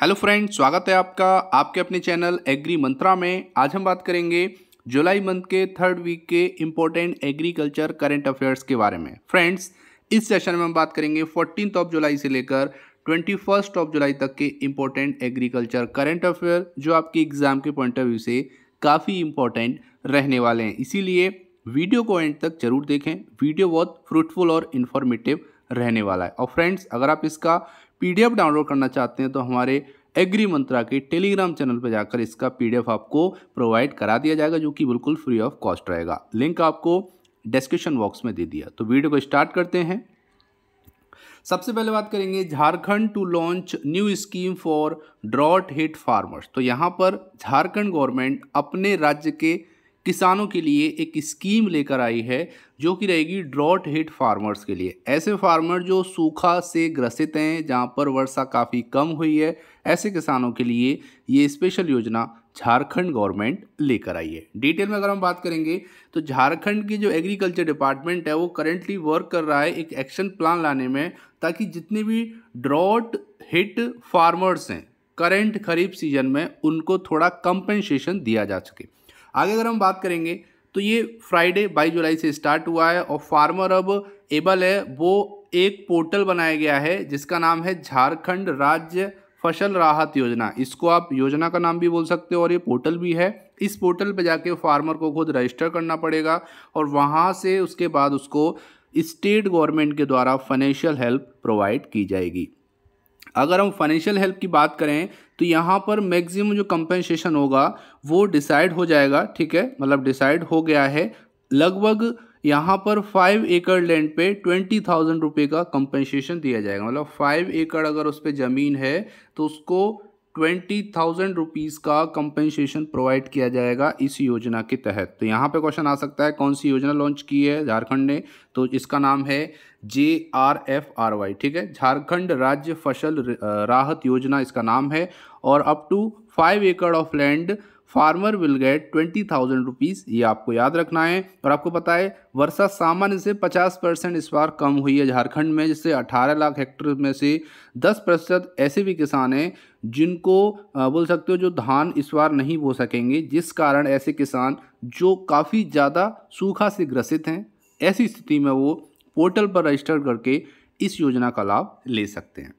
hello friends स्वागत है आपका आपके अपने चैनल एग्री मंत्रा में आज हम बात करेंगे जुलाई मंथ के थर्ड वीक के इम्पोर्टेंट एग्रीकल्चर करेंट अफेयर्स के बारे में फ्रेंड्स इस सेशन में हम बात करेंगे फोर्टीन ऑफ जुलाई से लेकर ट्वेंटी फर्स्ट ऑफ जुलाई तक के इम्पोर्टेंट एग्रीकल्चर करेंट अफेयर जो आपके एग्जाम के पॉइंट ऑफ व्यू से काफ़ी इम्पोर्टेंट रहने वाले हैं इसीलिए वीडियो को एंड तक जरूर देखें वीडियो बहुत फ्रूटफुल और इन्फॉर्मेटिव रहने वाला है और फ्रेंड्स अगर आप इसका पीडीएफ डाउनलोड करना चाहते हैं तो हमारे एग्री मंत्रा के टेलीग्राम चैनल पर जाकर इसका पीडीएफ आपको प्रोवाइड करा दिया जाएगा जो कि बिल्कुल फ्री ऑफ कॉस्ट रहेगा लिंक आपको डिस्क्रिप्शन बॉक्स में दे दिया तो वीडियो को स्टार्ट करते हैं सबसे पहले बात करेंगे Jharkhand to launch new scheme for drought hit farmers तो यहाँ पर झारखंड गवर्नमेंट अपने राज्य के किसानों के लिए एक स्कीम लेकर आई है जो कि रहेगी ड्रॉट हिट फार्मर्स के लिए ऐसे फार्मर जो सूखा से ग्रसित हैं जहां पर वर्षा काफ़ी कम हुई है ऐसे किसानों के लिए ये स्पेशल योजना झारखंड गवर्नमेंट लेकर आई है डिटेल में अगर हम बात करेंगे तो झारखंड की जो एग्रीकल्चर डिपार्टमेंट है वो करेंटली वर्क कर रहा है एक एक्शन प्लान लाने में ताकि जितने भी ड्रॉट हिट फार्मर्स हैं करेंट खरीफ सीजन में उनको थोड़ा कंपेंसेशन दिया जा सके आगे अगर हम बात करेंगे तो ये फ्राइडे बाईस जुलाई से स्टार्ट हुआ है और फार्मर अब एबल है वो एक पोर्टल बनाया गया है जिसका नाम है झारखंड राज्य फसल राहत योजना इसको आप योजना का नाम भी बोल सकते हो और ये पोर्टल भी है इस पोर्टल पे जाके फार्मर को खुद रजिस्टर करना पड़ेगा और वहाँ से उसके बाद उसको स्टेट गवर्नमेंट के द्वारा फाइनेंशियल हेल्प प्रोवाइड की जाएगी अगर हम फाइनेंशियल हेल्प की बात करें तो यहाँ पर मैक्सिमम जो कंपनसेशन होगा वो डिसाइड हो जाएगा ठीक है मतलब डिसाइड हो गया है लगभग यहाँ पर फाइव एकड़ लैंड पे ट्वेंटी थाउजेंड रुपये का कंपनसेशन दिया जाएगा मतलब फाइव एकड़ अगर उस पर ज़मीन है तो उसको ट्वेंटी थाउजेंड रुपीज़ का कंपेंसेशन प्रोवाइड किया जाएगा इस योजना के तहत तो यहाँ पे क्वेश्चन आ सकता है कौन सी योजना लॉन्च की है झारखंड ने तो इसका नाम है J R F R Y ठीक है झारखंड राज्य फसल राहत योजना इसका नाम है और up to five acre of land farmer will get twenty thousand rupees ये आपको याद रखना है और आपको पता है वर्षा सामान्य से पचास परसेंट इस बार कम हुई है झारखंड में जिससे अठारह लाख हेक्टेयर में से दस प्रतिशत ऐसे भी किसान हैं जिनको बोल सकते हो जो धान इस बार नहीं बो सकेंगे जिस कारण ऐसे किसान जो काफ़ी ज़्यादा सूखा से ग्रसित हैं ऐसी स्थिति में वो पोर्टल पर रजिस्टर करके इस योजना का लाभ ले सकते हैं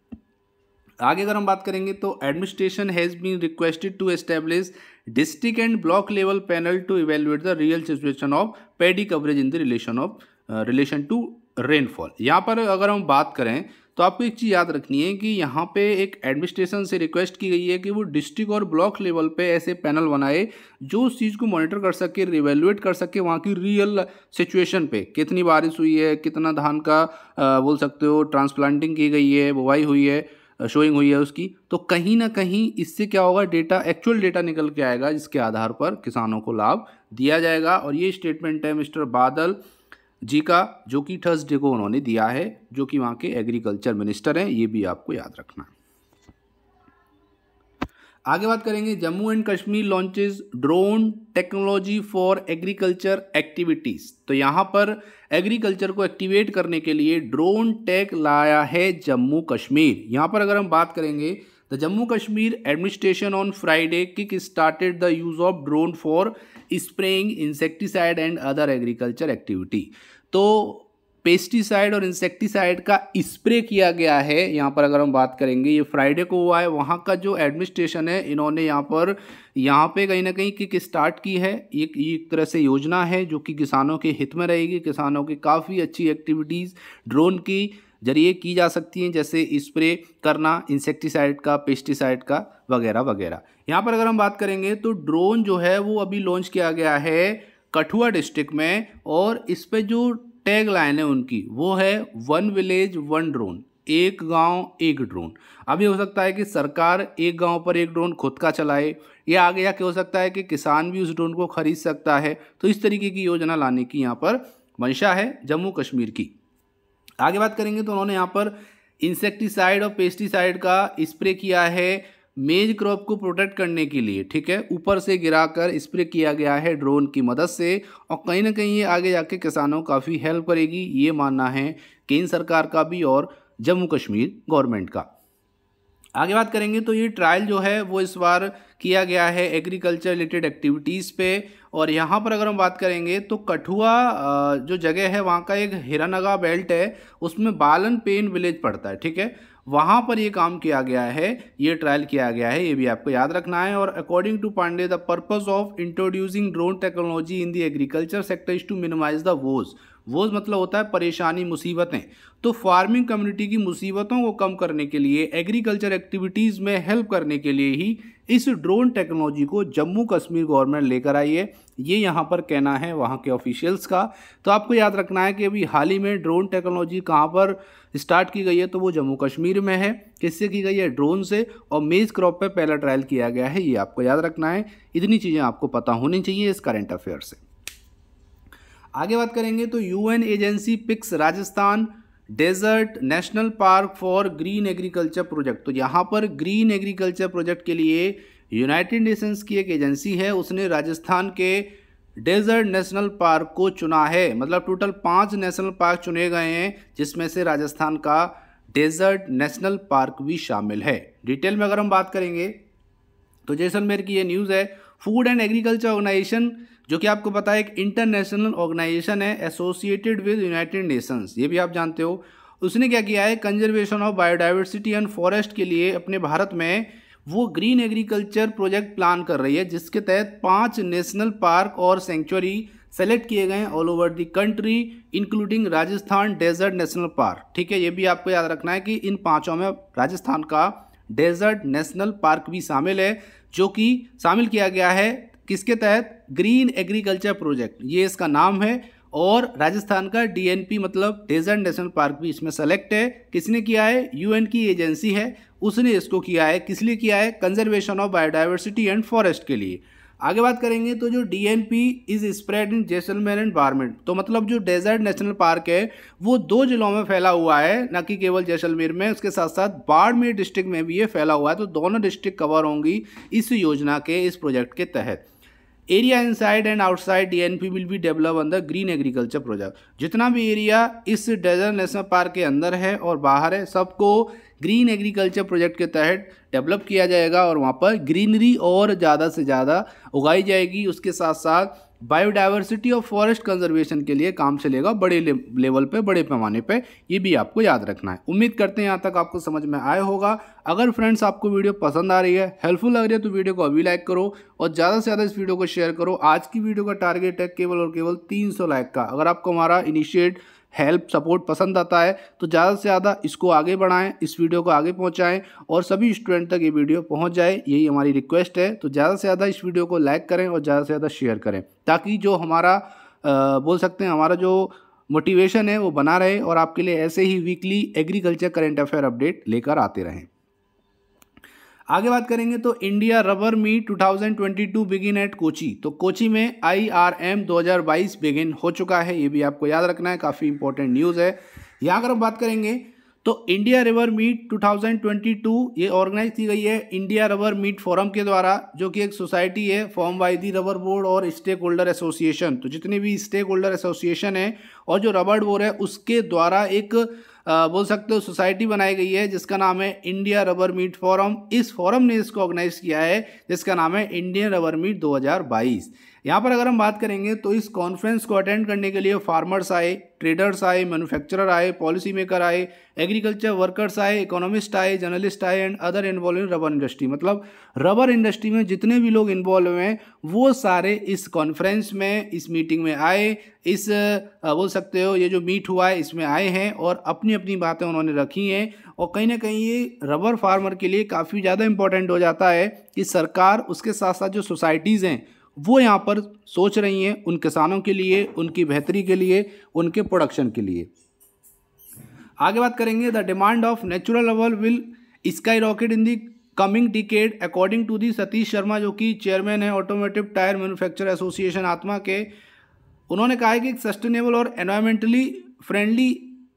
आगे अगर हम बात करेंगे तो administration has been requested to establish district and block level panel to evaluate the real situation of paddy coverage in the relation of uh, relation to rainfall यहाँ पर अगर हम बात करें तो आपको एक चीज़ याद रखनी है कि यहाँ पे एक एडमिनिस्ट्रेशन से रिक्वेस्ट की गई है कि वो डिस्ट्रिक्ट और ब्लॉक लेवल पे ऐसे पैनल बनाए जो उस चीज़ को मॉनिटर कर सके रिवेलुएट कर सके वहाँ की रियल सिचुएशन पे कितनी बारिश हुई है कितना धान का आ, uh, बोल सकते हो ट्रांसप्लांटिंग की गई है बुवाई हुई है शोइंग हुई है उसकी तो कहीं ना कहीं इससे क्या होगा डेटा एक्चुअल डेटा निकल के आएगा जिसके आधार पर किसानों को लाभ दिया जाएगा और ये स्टेटमेंट है मिस्टर बादल जी का जो कि थर्सडे को उन्होंने दिया है जो कि वहाँ के एग्रीकल्चर मिनिस्टर हैं ये भी आपको याद रखना है आगे बात करेंगे Jammu and Kashmir launches drone technology for agriculture activities तो यहाँ पर एग्रीकल्चर को एक्टिवेट करने के लिए ड्रोन टेक लाया है जम्मू कश्मीर यहाँ पर अगर हम बात करेंगे द तो Jammu Kashmir administration on Friday kick started the use of drone for spraying insecticide and other agriculture activity तो पेस्टिसाइड और इंसेक्टिसाइड का स्प्रे किया गया है यहाँ पर अगर हम बात करेंगे ये फ्राइडे को हुआ है वहाँ का जो एडमिनिस्ट्रेशन है इन्होंने यहाँ पर यहाँ पे कहीं ना कहीं किक स्टार्ट की है ये एक तरह से योजना है जो कि किसानों के हित में रहेगी किसानों की काफ़ी अच्छी एक्टिविटीज़ ड्रोन की जरिए की जा सकती हैं जैसे स्प्रे करना इंसेक्टिसाइड का पेस्टिसाइड का वगैरह वगैरह यहाँ पर अगर हम बात करेंगे तो ड्रोन जो है वो अभी लॉन्च किया गया है कठुआ डिस्ट्रिक्ट में और इस पर जो टैग लाइन है उनकी वो है वन विलेज वन ड्रोन एक गांव एक ड्रोन अभी हो सकता है कि सरकार एक गांव पर एक ड्रोन खुद का चलाए या आगे या हो सकता है कि किसान भी उस ड्रोन को खरीद सकता है तो इस तरीके की योजना लाने की यहाँ पर मंशा है जम्मू कश्मीर की आगे बात करेंगे तो उन्होंने यहाँ पर इंसेक्टिसाइड और पेस्टिसाइड का स्प्रे किया है मेज क्रॉप को प्रोटेक्ट करने के लिए ठीक है ऊपर से गिराकर स्प्रे किया गया है ड्रोन की मदद से और कहीं ना कहीं ये आगे जाके किसानों काफ़ी हेल्प करेगी ये मानना है केंद्र सरकार का भी और जम्मू कश्मीर गवर्नमेंट का आगे बात करेंगे तो ये ट्रायल जो है वो इस बार किया गया है एग्रीकल्चर रिलेटेड एक्टिविटीज़ पे और यहाँ पर अगर हम बात करेंगे तो कठुआ जो जगह है वहाँ का एक हिरानगा बेल्ट है उसमें बालन पेन विलेज पड़ता है ठीक है वहाँ पर ये काम किया गया है ये ट्रायल किया गया है ये भी आपको याद रखना है और according to Pandey the purpose of introducing drone technology in the agriculture sector is to minimise the woes वो मतलब होता है परेशानी मुसीबतें तो फार्मिंग कम्युनिटी की मुसीबतों को कम करने के लिए एग्रीकल्चर एक्टिविटीज़ में हेल्प करने के लिए ही इस ड्रोन टेक्नोलॉजी को जम्मू कश्मीर गवर्नमेंट लेकर आई है ये यहाँ पर कहना है वहाँ के ऑफिशियल्स का तो आपको याद रखना है कि अभी हाल ही में ड्रोन टेक्नोलॉजी कहाँ पर स्टार्ट की गई है तो वो जम्मू कश्मीर में है किससे की गई है ड्रोन से और मेज़ क्रॉप पर पहला ट्रायल किया गया है ये आपको याद रखना है इतनी चीज़ें आपको पता होनी चाहिए इस करेंट अफेयर से आगे बात करेंगे तो UN agency picks Rajasthan desert national park for green agriculture project तो यहाँ पर ग्रीन एग्रीकल्चर प्रोजेक्ट के लिए यूनाइटेड नेशंस की एक एजेंसी है उसने राजस्थान के डेजर्ट नेशनल पार्क को चुना है मतलब टोटल पाँच नेशनल पार्क चुने गए हैं जिसमें से राजस्थान का डेजर्ट नेशनल पार्क भी शामिल है डिटेल में अगर हम बात करेंगे तो जैसलमेर की ये न्यूज़ है फूड एंड एग्रीकल्चर ऑर्गेनाइजेशन जो कि आपको पता है एक इंटरनेशनल ऑर्गेनाइजेशन है एसोसिएटेड विद यूनाइटेड नेशंस ये भी आप जानते हो उसने क्या किया है conservation of biodiversity and forest के लिए अपने भारत में वो ग्रीन एग्रीकल्चर प्रोजेक्ट प्लान कर रही है जिसके तहत पाँच नेशनल पार्क और सेंचुरी सेलेक्ट किए गए हैं all over the country including Rajasthan desert national park ठीक है ये भी आपको याद रखना है कि इन पांचों में राजस्थान का डेजर्ट नेशनल पार्क भी शामिल है जो कि शामिल किया गया है किसके तहत ग्रीन एग्रीकल्चर प्रोजेक्ट ये इसका नाम है और राजस्थान का डीएनपी मतलब डेजर्ट नेशनल पार्क भी इसमें सेलेक्ट है किसने किया है यूएन की एजेंसी है उसने इसको किया है किस लिए किया है conservation of biodiversity and forest के लिए आगे बात करेंगे तो जो DNP is spread in Jaisalmer and Barmer तो मतलब जो डेजर्ट नेशनल पार्क है वो दो जिलों में फैला हुआ है ना कि केवल जैसलमेर में उसके साथ साथ बाड़मेर डिस्ट्रिक्ट में भी ये फैला हुआ है तो दोनों डिस्ट्रिक्ट कवर होंगी इस योजना के इस प्रोजेक्ट के तहत area inside and outside DNP will be develop अंदर ग्रीन एग्रीकल्चर प्रोजेक्ट जितना भी एरिया इस डेजर्ट नेशनल पार्क के अंदर है और बाहर है सबको ग्रीन एग्रीकल्चर प्रोजेक्ट के तहत डेवलप किया जाएगा और वहाँ पर ग्रीनरी और ज़्यादा से ज़्यादा उगाई जाएगी उसके साथ साथ बायोडाइवर्सिटी और फॉरेस्ट कंजर्वेशन के लिए काम चलेगा बड़े ले, लेवल पे बड़े पैमाने पे ये भी आपको याद रखना है उम्मीद करते हैं यहाँ तक आपको समझ में आया होगा अगर फ्रेंड्स आपको वीडियो पसंद आ रही है हेल्पफुल लग रही है तो वीडियो को अभी लाइक करो और ज़्यादा से ज़्यादा इस वीडियो को शेयर करो आज की वीडियो का टारगेट है केवल और केवल तीन लाइक का अगर आपको हमारा इनिशिएट हेल्प सपोर्ट पसंद आता है तो ज़्यादा से ज़्यादा इसको आगे बढ़ाएं इस वीडियो को आगे पहुंचाएं और सभी स्टूडेंट तक ये वीडियो पहुंच जाए यही हमारी रिक्वेस्ट है तो ज़्यादा से ज़्यादा इस वीडियो को लाइक करें और ज़्यादा से ज़्यादा शेयर करें ताकि जो हमारा आ, बोल सकते हैं हमारा जो मोटिवेशन है वो बना रहे और आपके लिए ऐसे ही weekly agriculture current affair update लेकर आते रहें आगे बात करेंगे तो India rubber meet 2022 begin at Kochi तो कोची में आई आर एम 2022 बिगिन हो चुका है ये भी आपको याद रखना है काफ़ी इंपॉर्टेंट न्यूज़ है यहाँ अगर हम बात करेंगे तो इंडिया रबर मीट 2022 ये ऑर्गेनाइज की गई है इंडिया रबर मीट फोरम के द्वारा जो कि एक सोसाइटी है form by the rubber board और स्टेक होल्डर एसोसिएशन तो जितने भी स्टेक होल्डर एसोसिएशन है और जो रबर बोर्ड है उसके द्वारा एक बोल सकते हो सोसाइटी बनाई गई है जिसका नाम है इंडिया रबर मीट फॉरम इस फॉरम ने इसको ऑर्गेनाइज किया है जिसका नाम है इंडियन रबर मीट 2022 यहाँ पर अगर हम बात करेंगे तो इस कॉन्फ्रेंस को अटेंड करने के लिए फार्मर्स आए ट्रेडर्स आए मैन्युफैक्चरर आए पॉलिसी मेकर आए एग्रीकल्चर वर्कर्स आए इकोनॉमिस्ट आए जर्नलिस्ट आए and other involve in rubber industry मतलब रबर इंडस्ट्री में जितने भी लोग इन्वॉल्व हैं वो सारे इस कॉन्फ्रेंस में इस मीटिंग में आए इस बोल सकते हो ये जो मीट हुआ है इसमें आए हैं और अपनी अपनी बातें उन्होंने रखी हैं और कहीं ना कहीं ये रबर फार्मर के लिए काफ़ी ज़्यादा इंपॉर्टेंट हो जाता है कि सरकार उसके साथ साथ जो सोसाइटीज़ हैं वो यहाँ पर सोच रही हैं उन किसानों के लिए उनकी बेहतरी के लिए उनके प्रोडक्शन के लिए आगे बात करेंगे the demand of natural oil will skyrocket in the coming decade according to the Satish Sharma जो कि चेयरमैन है ऑटोमेटिव टायर मैन्युफैक्चर एसोसिएशन आत्मा के उन्होंने कहा है कि सस्टेनेबल और एनवायरमेंटली फ्रेंडली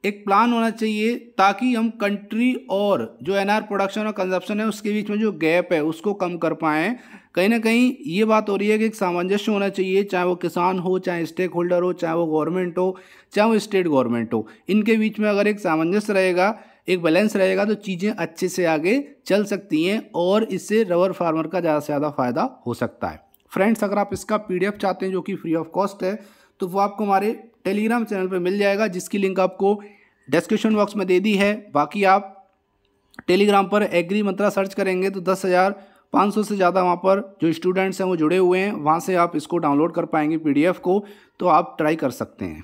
एक प्लान होना चाहिए ताकि हम कंट्री और जो आर प्रोडक्शन और कंजप्शन है उसके बीच में जो गैप है उसको कम कर पाएँ कहीं ना कहीं ये बात हो रही है कि एक सामंजस्य होना चाहिए चाहे वो किसान हो चाहे स्टेक होल्डर हो चाहे वो गवर्नमेंट हो चाहे वो स्टेट गवर्नमेंट हो इनके बीच में अगर एक सामंजस्य रहेगा एक बैलेंस रहेगा तो चीज़ें अच्छे से आगे चल सकती हैं और इससे रबर फार्मर का ज़्यादा से ज़्यादा फायदा हो सकता है फ्रेंड्स अगर आप इसका पी चाहते हैं जो कि फ्री ऑफ कॉस्ट है तो वो आपको हमारे टेलीग्राम चैनल पर मिल जाएगा जिसकी लिंक आपको डिस्क्रिप्शन बॉक्स में दे दी है बाकी आप टेलीग्राम पर एग्री मंत्रा सर्च करेंगे तो दस हज़ार पाँच सौ से ज़्यादा वहाँ पर जो स्टूडेंट्स हैं वो जुड़े हुए हैं वहाँ से आप इसको डाउनलोड कर पाएंगे पीडीएफ को तो आप ट्राई कर सकते हैं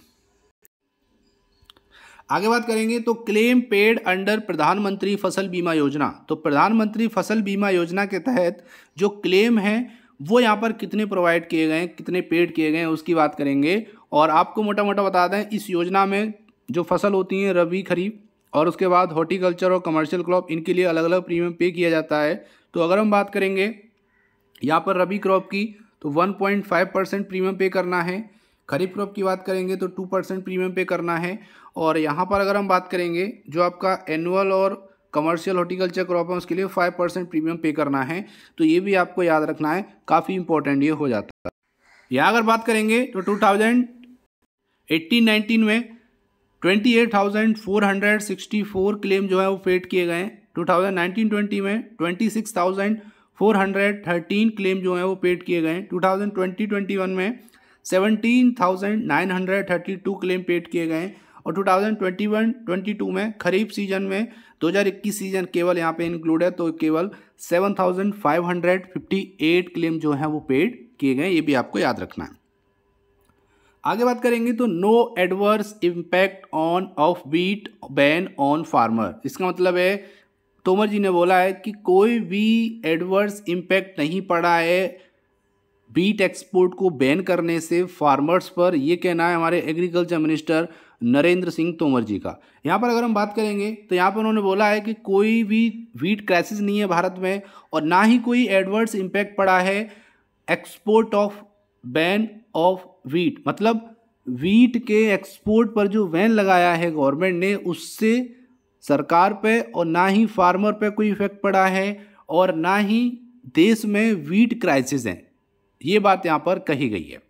आगे बात करेंगे तो क्लेम पेड अंडर प्रधानमंत्री फसल बीमा योजना तो प्रधानमंत्री फसल बीमा योजना के तहत जो क्लेम है वो यहाँ पर कितने प्रोवाइड किए गए हैं कितने पेड किए गए हैं उसकी बात करेंगे और आपको मोटा मोटा बता दें इस योजना में जो फसल होती हैं रबी खरीफ और उसके बाद हॉर्टिकल्चर और कमर्शियल क्रॉप इनके लिए अलग अलग प्रीमियम पे किया जाता है तो अगर हम बात करेंगे यहाँ पर रबी क्रॉप की तो 1.5 परसेंट प्रीमियम पे करना है खरीफ क्रॉप की बात करेंगे तो 2 परसेंट प्रीमियम पे करना है और यहाँ पर अगर हम बात करेंगे जो आपका एनुअल और कमर्शियल हॉर्टिकल्चर क्रॉप है उसके लिए फाइव परसेंट प्रीमियम पे करना है तो ये भी आपको याद रखना है काफ़ी इंपॉर्टेंट ये हो जाता है यहाँ अगर बात करेंगे तो टू थाउजेंड एट्टीन नाइनटीन में twenty eight thousand four hundred sixty four claim जो है वो पेड किए गए टू थाउजेंड नाइनटीन ट्वेंटी में twenty six thousand four hundred thirteen claim जो है वो पेड किए गए two thousand twenty twenty one में seventeen thousand nine hundred thirty two claim paid किए गए और two thousand twenty one twenty two में खरीफ सीजन में इक्कीस सीजन केवल यहाँ पे इंक्लूड है तो केवल 7,558 क्लेम जो है वो पेड किए गए ये भी आपको याद रखना है आगे बात करेंगे तो no adverse impact on of beet ban on farmer इसका मतलब है तोमर जी ने बोला है कि कोई भी एडवर्स इम्पैक्ट नहीं पड़ा है बीट एक्सपोर्ट को बैन करने से फार्मर्स पर यह कहना है हमारे एग्रीकल्चर मिनिस्टर नरेंद्र सिंह तोमर जी का यहाँ पर अगर हम बात करेंगे तो यहाँ पर उन्होंने बोला है कि कोई भी वीट क्राइसिस नहीं है भारत में और ना ही कोई एडवर्स इम्पैक्ट पड़ा है export of ban of wheat मतलब वीट के एक्सपोर्ट पर जो बैन लगाया है गवर्नमेंट ने उससे सरकार पे और ना ही फार्मर पे कोई इफेक्ट पड़ा है और ना ही देश में वीट क्राइसिस हैं ये बात यहाँ पर कही गई है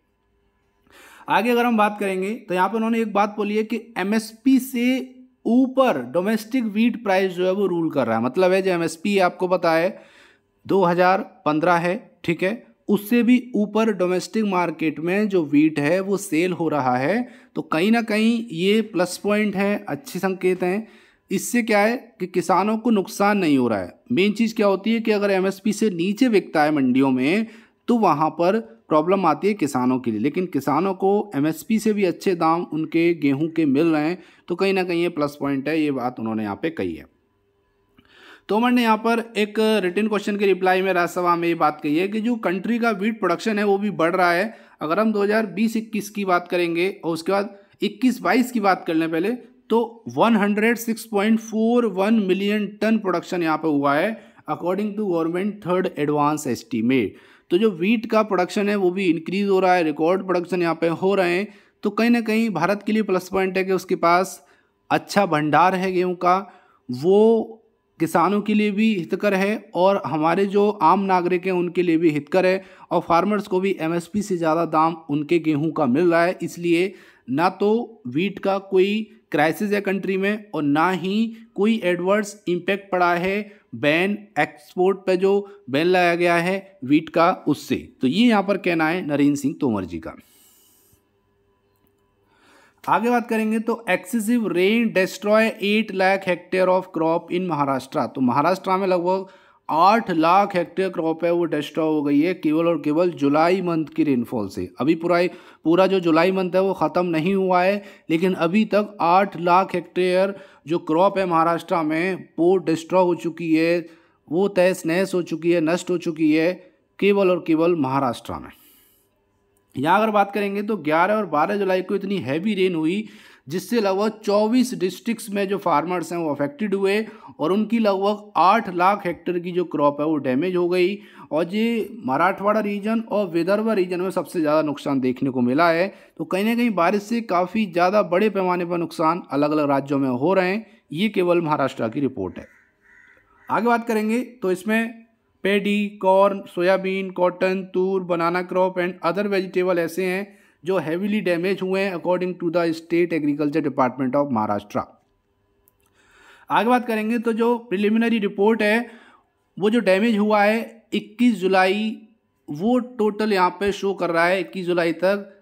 आगे अगर हम बात करेंगे तो यहाँ पर उन्होंने एक बात बोली है कि एम से ऊपर डोमेस्टिक वीट प्राइस जो है वो रूल कर रहा है मतलब है जो एम आपको पता है दो है ठीक है उससे भी ऊपर डोमेस्टिक मार्केट में जो वीट है वो सेल हो रहा है तो कहीं ना कहीं ये प्लस पॉइंट है अच्छे संकेत हैं इससे क्या है कि किसानों को नुकसान नहीं हो रहा है मेन चीज़ क्या होती है कि अगर एमएसपी से नीचे बिकता है मंडियों में तो वहाँ पर प्रॉब्लम आती है किसानों के लिए लेकिन किसानों को एमएसपी से भी अच्छे दाम उनके गेहूं के मिल रहे हैं तो कहीं ना कहीं ये प्लस पॉइंट है ये बात उन्होंने यहाँ पे कही है तोमर ने यहाँ पर एक रिटर्न क्वेश्चन की रिप्लाई में राज्यसभा में ये बात कही है कि जो कंट्री का वीट प्रोडक्शन है वो भी बढ़ रहा है अगर हम 2020-21 की बात करेंगे और उसके बाद 21-22 की बात कर लें पहले तो 106.41 मिलियन टन प्रोडक्शन यहाँ पर हुआ है according to government third advance estimate तो जो वीट का प्रोडक्शन है वो भी इंक्रीज़ हो रहा है रिकॉर्ड प्रोडक्शन यहाँ पे हो रहे हैं तो कहीं ना कहीं भारत के लिए प्लस पॉइंट है कि उसके पास अच्छा भंडार है गेहूँ का वो किसानों के लिए भी हितकर है और हमारे जो आम नागरिक हैं उनके लिए भी हितकर है और फार्मर्स को भी एम से ज़्यादा दाम उनके गेहूँ का मिल रहा है इसलिए ना तो वीट का कोई क्राइसिस है कंट्री में और ना ही कोई एडवर्स इम्पैक्ट पड़ा है बैन एक्सपोर्ट पे जो बैन लगाया गया है वीट का उससे तो ये यहाँ पर कहना है नरेंद्र सिंह तोमर जी का आगे बात करेंगे तो excessive rain destroy eight lakh hectare of crop in Maharashtra तो महाराष्ट्र में लगभग आठ लाख हेक्टेयर क्रॉप है वो डिस्ट्रॉय हो गई है केवल और केवल जुलाई मंथ की रेनफॉल से अभी पूरा पूरा जो जुलाई मंथ है वो ख़त्म नहीं हुआ है लेकिन अभी तक आठ लाख हेक्टेयर जो क्रॉप है महाराष्ट्र में वो डिस्ट्रॉय हो चुकी है वो तहस नहस हो चुकी है नष्ट हो चुकी है केवल और केवल महाराष्ट्र में यहाँ अगर बात करेंगे तो 11 और 12 जुलाई को इतनी हैवी रेन हुई जिससे लगभग 24 डिस्ट्रिक्ट्स में जो फार्मर्स हैं वो अफेक्टेड हुए और उनकी लगभग 8 लाख हेक्टर की जो क्रॉप है वो डैमेज हो गई और ये मराठवाड़ा रीजन और विदर्भा रीजन में सबसे ज़्यादा नुकसान देखने को मिला है तो कहीं ना कहीं बारिश से काफ़ी ज़्यादा बड़े पैमाने पर नुकसान अलग अलग राज्यों में हो रहे हैं ये केवल महाराष्ट्र की रिपोर्ट है आगे बात करेंगे तो इसमें paddy corn soybean cotton tur banana crop and other vegetable ऐसे हैं जो हैविली डैमेज हुए हैं according to the state agriculture department of Maharashtra आगे बात करेंगे तो जो प्रिलिमिनरी रिपोर्ट है वो जो डैमेज हुआ है इक्कीस जुलाई वो टोटल यहाँ पे शो कर रहा है इक्कीस जुलाई तक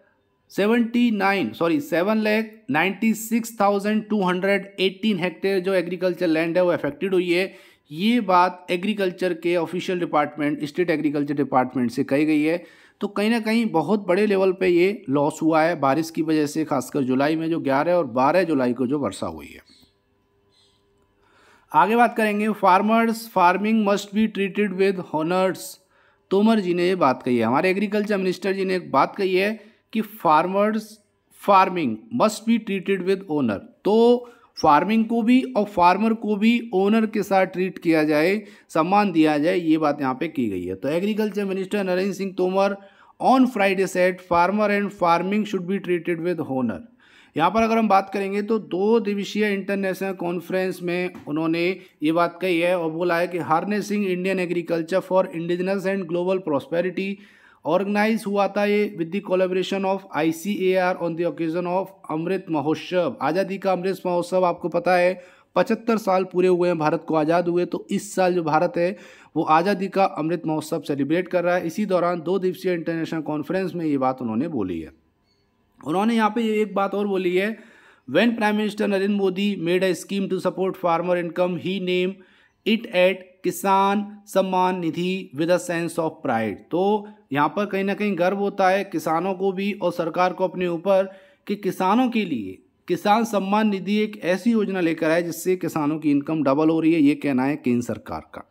seventy nine sorry seven lakh ninety six thousand two hundred eighteen hectare जो एग्रीकल्चर लैंड है वो अफेक्टेड हुई है ये बात एग्रीकल्चर के official department state agriculture department से कही गई है तो कहीं ना कहीं बहुत बड़े लेवल पे ये लॉस हुआ है बारिश की वजह से खासकर जुलाई में जो ग्यारह और बारह जुलाई को जो वर्षा हुई है आगे बात करेंगे farmers farming must be treated with honours Tomar ji ने ये बात कही है हमारे एग्रीकल्चर मिनिस्टर जी ने एक बात कही है कि farmers farming must be treated with honour तो फार्मिंग को भी और फार्मर को भी ओनर के साथ ट्रीट किया जाए सम्मान दिया जाए ये बात यहाँ पे की गई है तो agriculture minister Narendra Singh Tomar on Friday said farmer and farming should be treated with honour यहाँ पर अगर हम बात करेंगे तो दो दिवसीय इंटरनेशनल कॉन्फ्रेंस में उन्होंने ये बात कही है और बोला है कि harnessing Indian agriculture for indigenous and global prosperity organize हुआ था ये with the collaboration of I C A R on the occasion of Amrit Mahotsav आज़ादी का अमृत महोत्सव आपको पता है पचहत्तर साल पूरे हुए हैं भारत को आज़ाद हुए तो इस साल जो भारत है वो आज़ादी का अमृत महोत्सव सेलिब्रेट कर रहा है इसी दौरान दो दिवसीय इंटरनेशनल कॉन्फ्रेंस में ये बात उन्होंने बोली है उन्होंने यहाँ पे ये एक बात और बोली है when prime minister Narendra Modi made a scheme to support farmer income he name it at Kisan Samman Nidhi with a sense of pride तो यहाँ पर कहीं ना कहीं गर्व होता है किसानों को भी और सरकार को अपने ऊपर कि किसानों के लिए किसान सम्मान निधि एक ऐसी योजना लेकर आए जिससे किसानों की इनकम डबल हो रही है ये कहना है केंद्र सरकार का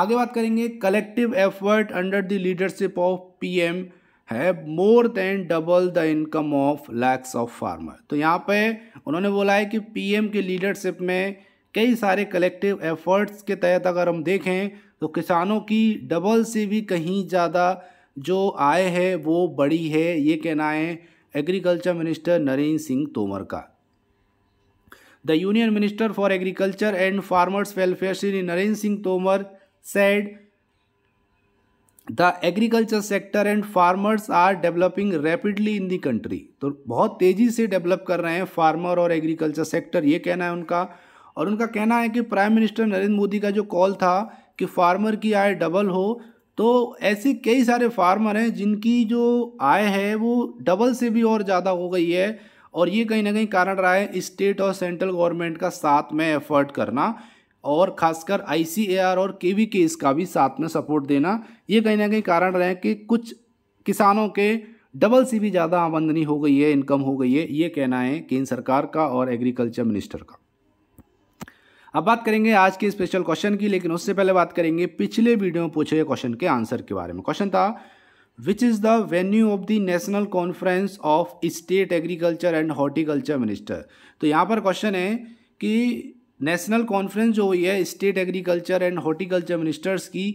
आगे बात करेंगे collective effort under the leadership of PM है more than double the income of lakhs of farmer तो यहाँ पे उन्होंने बोला है कि पीएम के लीडरशिप में कई सारे कलेक्टिव एफर्ट्स के तहत अगर हम देखें तो किसानों की डबल से भी कहीं ज़्यादा जो आय है वो बड़ी है ये कहना है एग्रीकल्चर मिनिस्टर नरेंद्र सिंह तोमर का the union minister for agriculture and farmers welfare Shri Narendra Singh Tomar said the agriculture sector and farmers are developing rapidly in the country तो बहुत तेज़ी से डेवलप कर रहे हैं फार्मर और एग्रीकल्चर सेक्टर ये कहना है उनका और उनका कहना है कि प्राइम मिनिस्टर नरेंद्र मोदी का जो कॉल था कि फार्मर की आय डबल हो तो ऐसे कई सारे फार्मर हैं जिनकी जो आय है वो डबल से भी और ज़्यादा हो गई है और ये कहीं ना कहीं कारण रहा है स्टेट और सेंट्रल गवर्नमेंट का साथ में एफर्ट करना और खासकर आई और के वी केस का भी साथ में सपोर्ट देना ये कहीं ना कहीं कारण रहे कि कुछ किसानों के डबल से भी ज़्यादा आमदनी हो गई है इनकम हो गई है ये कहना है केंद्र सरकार का और एग्रीकल्चर मिनिस्टर का अब बात करेंगे आज के स्पेशल क्वेश्चन की लेकिन उससे पहले बात करेंगे पिछले वीडियो में पूछे गए क्वेश्चन के आंसर के बारे में क्वेश्चन था which is the venue of the national conference of state agriculture and horticulture minister तो यहाँ पर क्वेश्चन है कि नेशनल कॉन्फ्रेंस जो हुई है state agriculture and horticulture ministers की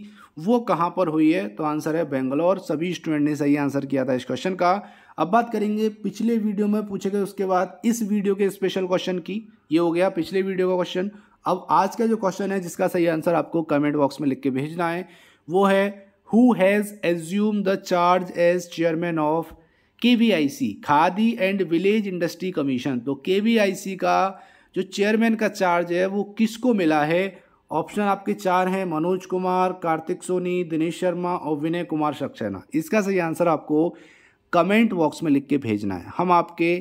वो कहाँ पर हुई है तो आंसर है बेंगलोर सभी स्टूडेंट ने सही आंसर किया था इस क्वेश्चन का अब बात करेंगे पिछले वीडियो में पूछे गए उसके बाद इस वीडियो के स्पेशल क्वेश्चन की ये हो गया पिछले वीडियो का क्वेश्चन अब आज का जो क्वेश्चन है जिसका सही आंसर आपको कमेंट बॉक्स में लिख के भेजना है वो है who has assume the charge as chairman of के Khadi and village industry commission तो के का जो चेयरमैन का चार्ज है वो किसको मिला है ऑप्शन आपके चार हैं मनोज कुमार कार्तिक सोनी दिनेश शर्मा और विनय कुमार सक्सेना इसका सही आंसर आपको कमेंट बॉक्स में लिख के भेजना है हम आपके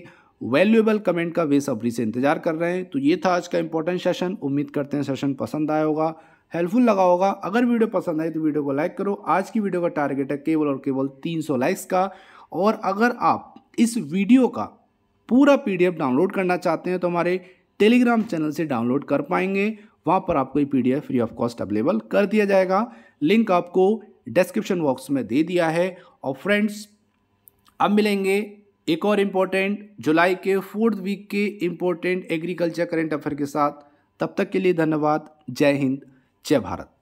वैल्यूएबल कमेंट का वे सबरी से इंतजार कर रहे हैं तो ये था आज का इंपॉर्टेंट सेशन उम्मीद करते हैं सेशन पसंद आया होगा हेल्पफुल लगा होगा अगर वीडियो पसंद आए तो वीडियो को लाइक करो आज की वीडियो का टारगेट है केवल और केवल 300 लाइक्स का और अगर आप इस वीडियो का पूरा पीडीएफ डाउनलोड करना चाहते हैं तो हमारे टेलीग्राम चैनल से डाउनलोड कर पाएंगे वहाँ पर आपको ये पी फ्री ऑफ कॉस्ट अवेलेबल कर दिया जाएगा लिंक आपको डिस्क्रिप्शन बॉक्स में दे दिया है और फ्रेंड्स अब मिलेंगे एक और इम्पोर्टेंट जुलाई के फोर्थ वीक के इम्पोर्टेंट एग्रीकल्चर करेंट अफेयर के साथ तब तक के लिए धन्यवाद जय हिंद जय भारत